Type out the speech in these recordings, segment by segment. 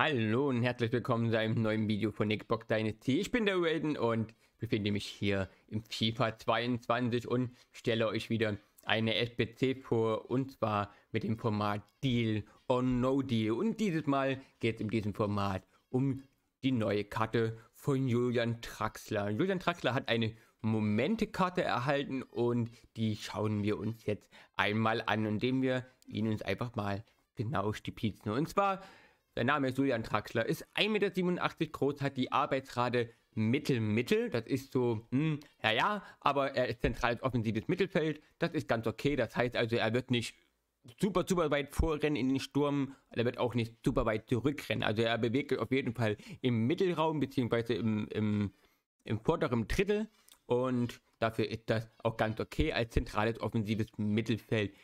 Hallo und herzlich willkommen zu einem neuen Video von Xbox Dynasty. Ich bin der Raiden und befinde mich hier im FIFA 22 und stelle euch wieder eine SPC vor und zwar mit dem Format Deal or No Deal. Und dieses Mal geht es in diesem Format um die neue Karte von Julian Traxler. Julian Traxler hat eine Momente-Karte erhalten und die schauen wir uns jetzt einmal an, indem wir ihn uns einfach mal genau stipizen. Und zwar sein Name ist Julian Traxler, ist 1,87 Meter groß, hat die Arbeitsrate Mittel-Mittel. Das ist so, mh, hm, ja, ja, aber er ist zentrales offensives Mittelfeld. Das ist ganz okay. Das heißt also, er wird nicht super, super weit vorrennen in den Sturm. Er wird auch nicht super weit zurückrennen. Also er bewegt sich auf jeden Fall im Mittelraum, beziehungsweise im, im, im vorderen Drittel. Und dafür ist das auch ganz okay als zentrales offensives Mittelfeld.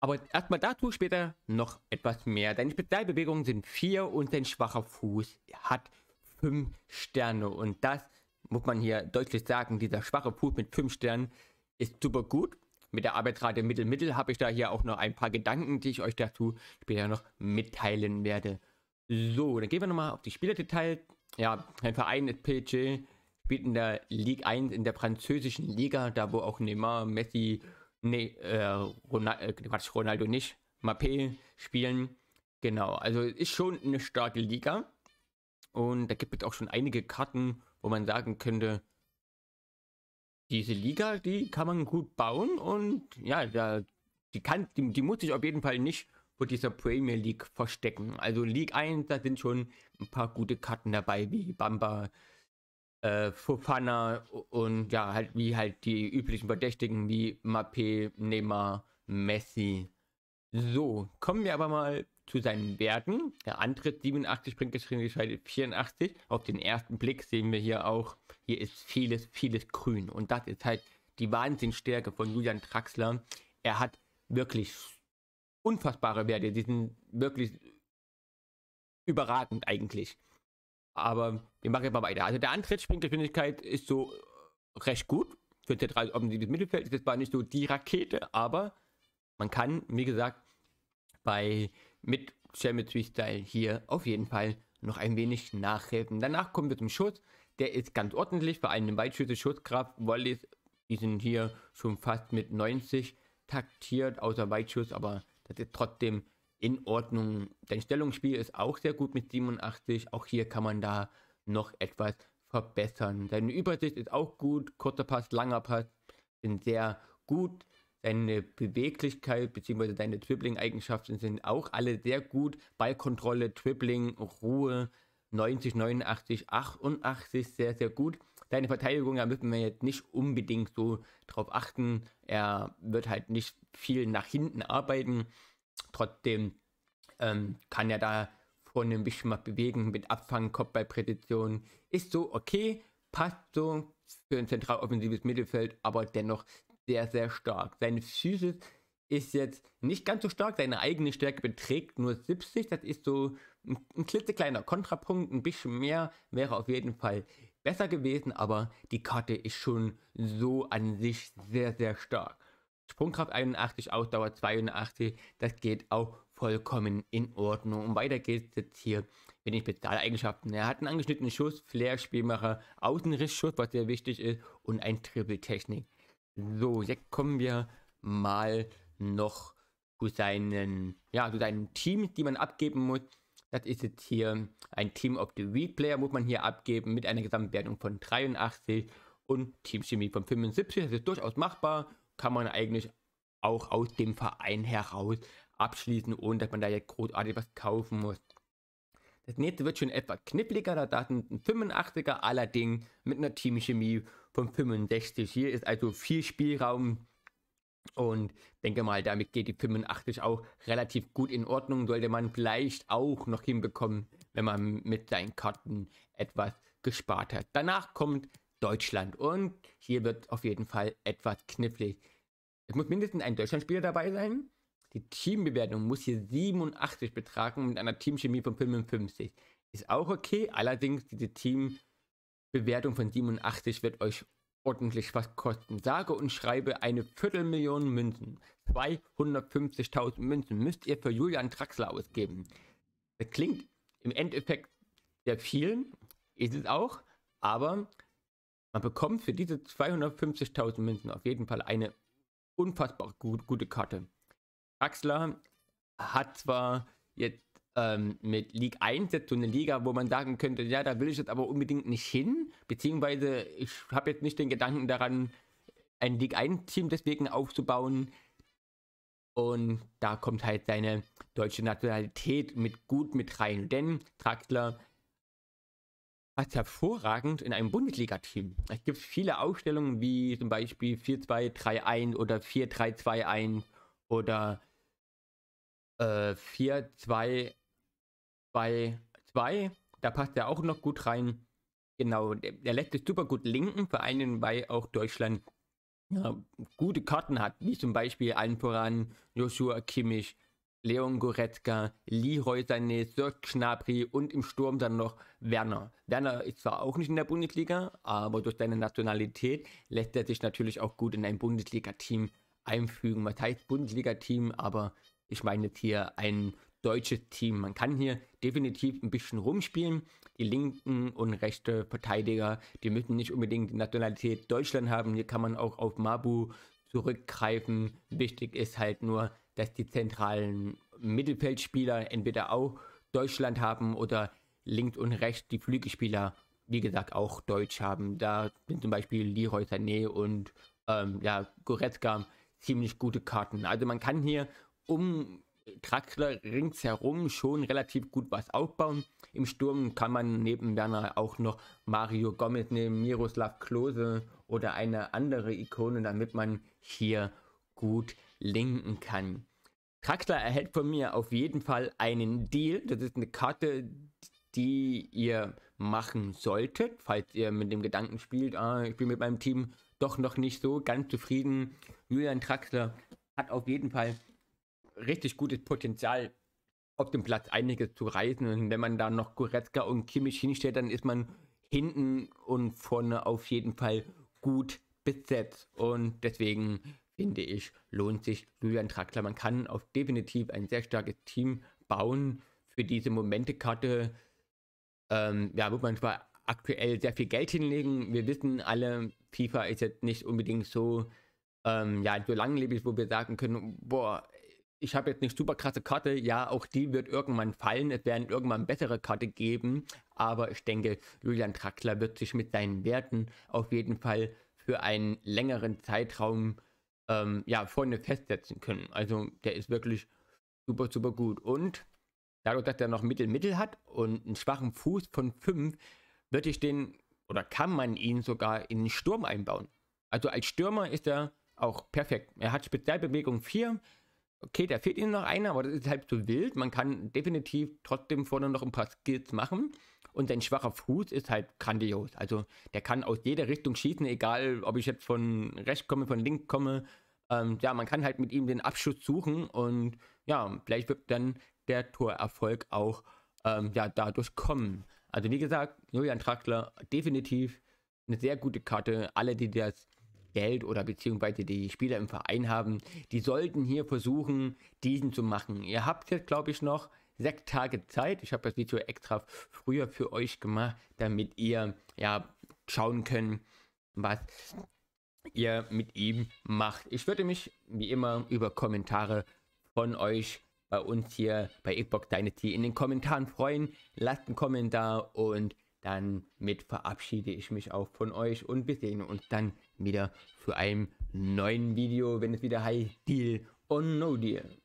Aber erstmal dazu später noch etwas mehr. Deine Spezialbewegungen sind 4 und dein schwacher Fuß hat 5 Sterne. Und das muss man hier deutlich sagen, dieser schwache Fuß mit 5 Sternen ist super gut. Mit der Arbeitsrate Mittel-Mittel habe ich da hier auch noch ein paar Gedanken, die ich euch dazu später noch mitteilen werde. So, dann gehen wir nochmal auf die Spielerdetails. Ja, ein Verein ist PSG, spielt in der Ligue 1 in der französischen Liga, da wo auch Neymar, Messi, nee, äh, Ronaldo, äh, Quatsch, Ronaldo nicht, Mappé spielen. Genau, also ist schon eine starke Liga. Und da gibt es auch schon einige Karten, wo man sagen könnte, diese Liga, die kann man gut bauen und ja, da, die, kann, die, die muss sich auf jeden Fall nicht vor dieser Premier League verstecken. Also League 1, da sind schon ein paar gute Karten dabei, wie Bamba, äh, Fofana und ja, halt wie halt die üblichen Verdächtigen wie Mappé, Neymar, Messi. So, kommen wir aber mal zu seinen Werten. Der Antritt 87, bringt geschrieben, Sprintgeschwindigkeit 84. Auf den ersten Blick sehen wir hier auch, hier ist vieles, vieles grün. Und das ist halt die Wahnsinnstärke von Julian Traxler. Er hat wirklich unfassbare Werte. Die sind wirklich überragend eigentlich. Aber wir machen mal weiter. Also der Antrittsspringgeschwindigkeit ist so recht gut. Für t offensives Mittelfeld ist jetzt zwar nicht so die Rakete, aber man kann, wie gesagt, bei mit Champions Style hier auf jeden Fall noch ein wenig nachhelfen. Danach kommen wir zum Schuss. Der ist ganz ordentlich. Bei einem Weitschüsse Schusskraft Volleys, die sind hier schon fast mit 90 taktiert, außer Weitschuss, aber das ist trotzdem in Ordnung. Dein Stellungsspiel ist auch sehr gut mit 87. Auch hier kann man da noch etwas verbessern. Deine Übersicht ist auch gut. Kurzer Pass, langer Pass sind sehr gut. Deine Beweglichkeit bzw. deine Dribbling-Eigenschaften sind auch alle sehr gut. Ballkontrolle, Dribbling, Ruhe, 90, 89, 88, sehr, sehr gut. Deine Verteidigung, da müssen wir jetzt nicht unbedingt so drauf achten. Er wird halt nicht viel nach hinten arbeiten. Trotzdem ähm, kann er da vorne ein bisschen was bewegen mit Abfangen, Kopfballpräzision. Ist so okay, passt so für ein zentraloffensives Mittelfeld, aber dennoch sehr, sehr stark. Seine Physis ist jetzt nicht ganz so stark. Seine eigene Stärke beträgt nur 70. Das ist so ein, ein, klitzekleiner Kontrapunkt. Ein bisschen mehr wäre auf jeden Fall besser gewesen, aber die Karte ist schon so an sich sehr, sehr stark. Sprungkraft 81, Ausdauer 82, das geht auch vollkommen in Ordnung. Und weiter geht es jetzt hier mit den Spezialeigenschaften. Er hat einen angeschnittenen Schuss, Flair, Spielmacher, Außenrissschuss, was sehr wichtig ist, und ein Triple-Technik. So, jetzt kommen wir mal noch zu seinen, ja, zu seinen Teams, die man abgeben muss. Das ist jetzt hier ein Team of the Week Player, muss man hier abgeben, mit einer Gesamtwertung von 83 und Team Chemie von 75. Das ist durchaus machbar kann man eigentlich auch aus dem Verein heraus abschließen, ohne dass man da jetzt großartig was kaufen muss. Das nächste wird schon etwas knippliger, da das ein 85er allerdings mit einer Teamchemie von 65. Hier ist also viel Spielraum und denke mal, damit geht die 85 auch relativ gut in Ordnung. Sollte man vielleicht auch noch hinbekommen, wenn man mit seinen Karten etwas gespart hat. Danach kommt Deutschland. Und hier wird auf jeden Fall etwas knifflig. Es muss mindestens ein Deutschlandspieler dabei sein. Die Teambewertung muss hier 87 betragen mit einer Teamchemie von 55. Ist auch okay, allerdings diese Teambewertung von 87 wird euch ordentlich was kosten. Sage und schreibe eine Viertelmillion Münzen. 250.000 Münzen müsst ihr für Julian Traxler ausgeben. Das klingt im Endeffekt sehr viel, ist es auch, aber man bekommt für diese 250.000 Münzen auf jeden Fall eine unfassbar gut, gute Karte. Axler hat zwar jetzt ähm, mit League 1 jetzt so eine Liga, wo man sagen könnte, ja, da will ich jetzt aber unbedingt nicht hin, beziehungsweise ich habe jetzt nicht den Gedanken daran, ein League 1-Team deswegen aufzubauen. Und da kommt halt seine deutsche Nationalität mit gut mit rein. Denn Traxler hat hervorragend in einem Bundesliga-Team. Es gibt viele Aufstellungen wie zum Beispiel 4-2-3-1 oder 4-3-2-1 oder äh, 4-2-2-2. Da passt er auch noch gut rein. Genau, der, der lässt es super gut linken, vor allem weil auch Deutschland ja, gute Karten hat, wie zum Beispiel allen voran Joshua Kimmich, Leon Goretzka, Leroy Sané, Serge Gnabry und im Sturm dann noch Werner. Werner ist zwar auch nicht in der Bundesliga, aber durch seine Nationalität lässt er sich natürlich auch gut in ein Bundesliga-Team einfügen. Was heißt Bundesliga-Team? Aber ich meine jetzt hier ein deutsches Team. Man kann hier definitiv ein bisschen rumspielen. Die linken und rechte Verteidiger, die müssen nicht unbedingt die Nationalität Deutschland haben. Hier kann man auch auf Mabu zurückgreifen. Wichtig ist halt nur, dass die zentralen Mittelfeldspieler entweder auch Deutschland haben oder links und rechts die Flügelspieler, wie gesagt, auch Deutsch haben. Da sind zum Beispiel Leroy Sané und ähm, ja, Goretzka ziemlich gute Karten. Also man kann hier um Traxler ringsherum schon relativ gut was aufbauen. Im Sturm kann man neben Werner auch noch Mario Gomez nehmen, Miroslav Klose oder eine andere Ikone, damit man hier gut linken kann. Charakter erhält von mir auf jeden Fall einen Deal. Das ist eine Karte, die ihr machen solltet, falls ihr mit dem Gedanken spielt, ah, ich bin mit meinem Team doch noch nicht so ganz zufrieden. Julian Traxler hat auf jeden Fall richtig gutes Potenzial, auf dem Platz einiges zu reißen. Und wenn man da noch Goretzka und Kimmich hinstellt, dann ist man hinten und vorne auf jeden Fall gut besetzt. Und deswegen finde ich, lohnt sich Julian Traxler. Man kann auf definitiv ein sehr starkes Team bauen für diese Momentekarte. Ähm, ja, muss man zwar aktuell sehr viel Geld hinlegen. Wir wissen alle, FIFA ist jetzt nicht unbedingt so, ähm, ja, so langlebig, wo wir sagen können, boah, ich habe jetzt eine super krasse Karte. Ja, auch die wird irgendwann fallen. Es werden irgendwann bessere Karte geben. Aber ich denke, Julian Traxler wird sich mit seinen Werten auf jeden Fall für einen längeren Zeitraum ähm, ja, vorne festsetzen können. Also der ist wirklich super, super gut. Und dadurch, dass er noch Mittel-Mittel hat und einen schwachen Fuß von 5, würde ich den oder kann man ihn sogar in den Sturm einbauen. Also als Stürmer ist er auch perfekt. Er hat Spezialbewegung 4. Okay, da fehlt ihm noch einer, aber das ist halt zu wild. Man kann definitiv trotzdem vorne noch ein paar Skills machen. Und sein schwacher Fuß ist halt grandios. Also der kann aus jeder Richtung schießen, egal ob ich jetzt von rechts komme, von links komme. Ähm, ja, man kann halt mit ihm den Abschuss suchen und ja, vielleicht wird dann der Torerfolg auch ähm, ja, dadurch kommen. Also wie gesagt, Julian Trackler definitiv eine sehr gute Karte. Alle, die das Geld oder beziehungsweise die Spieler im Verein haben, die sollten hier versuchen, diesen zu machen. Ihr habt jetzt, glaube ich, noch sechs Tage Zeit. Ich habe das Video extra früher für euch gemacht, damit ihr ja schauen könnt, was ihr mit ihm macht. Ich würde mich wie immer über Kommentare von euch bei uns hier bei Xbox Dynasty in den Kommentaren freuen. Lasst einen Kommentar und dann mit verabschiede ich mich auch von euch und wir sehen uns dann wieder zu einem neuen Video, wenn es wieder heißt Deal or No Deal.